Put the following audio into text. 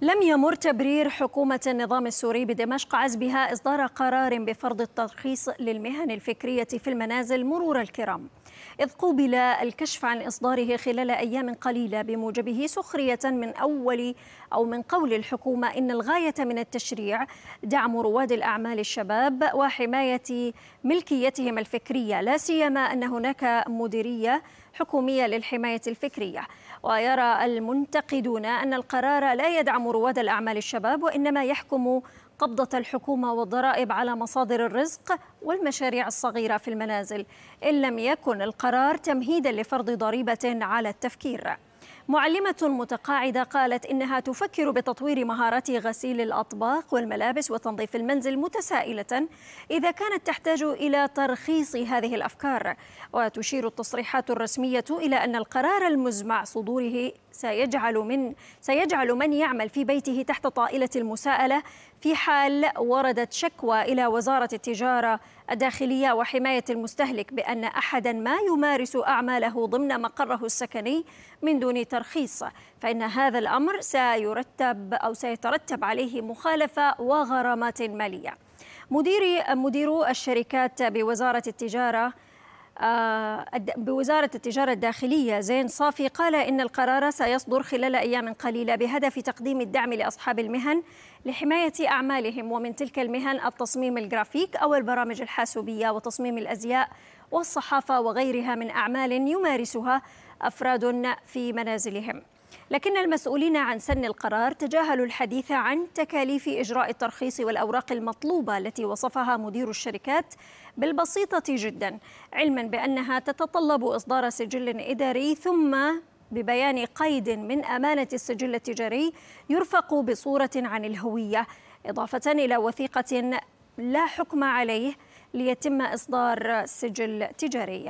لم يمر تبرير حكومة النظام السوري بدمشق عزبها إصدار قرار بفرض الترخيص للمهن الفكرية في المنازل مرور الكرام إذ قوبل الكشف عن إصداره خلال أيام قليلة بموجبه سخرية من أول أو من قول الحكومة إن الغاية من التشريع دعم رواد الأعمال الشباب وحماية ملكيتهم الفكرية لا سيما أن هناك مديرية حكومية للحماية الفكرية ويرى المنتقدون أن القرار لا يدعم رواد الأعمال الشباب وإنما يحكم قبضة الحكومة والضرائب على مصادر الرزق والمشاريع الصغيرة في المنازل إن لم يكن القرار تمهيدا لفرض ضريبة على التفكير معلمة متقاعدة قالت إنها تفكر بتطوير مهارات غسيل الأطباق والملابس وتنظيف المنزل متسائلة إذا كانت تحتاج إلى ترخيص هذه الأفكار وتشير التصريحات الرسمية إلى أن القرار المزمع صدوره سيجعل من سيجعل من يعمل في بيته تحت طائلة المساءلة في حال وردت شكوى إلى وزارة التجارة الداخلية وحماية المستهلك بأن أحدا ما يمارس أعماله ضمن مقره السكني من دون ترخيص فإن هذا الأمر سيرتب أو سيترتب عليه مخالفة وغرامات مالية مدير مدير الشركات بوزارة التجارة آه، بوزارة التجارة الداخلية زين صافي قال إن القرار سيصدر خلال أيام قليلة بهدف تقديم الدعم لأصحاب المهن لحماية أعمالهم ومن تلك المهن التصميم الجرافيك أو البرامج الحاسوبية وتصميم الأزياء والصحافة وغيرها من أعمال يمارسها أفراد في منازلهم لكن المسؤولين عن سن القرار تجاهلوا الحديث عن تكاليف إجراء الترخيص والأوراق المطلوبة التي وصفها مدير الشركات بالبسيطة جدا علما بأنها تتطلب إصدار سجل إداري ثم ببيان قيد من أمانة السجل التجاري يرفق بصورة عن الهوية إضافة إلى وثيقة لا حكم عليه ليتم إصدار سجل تجاري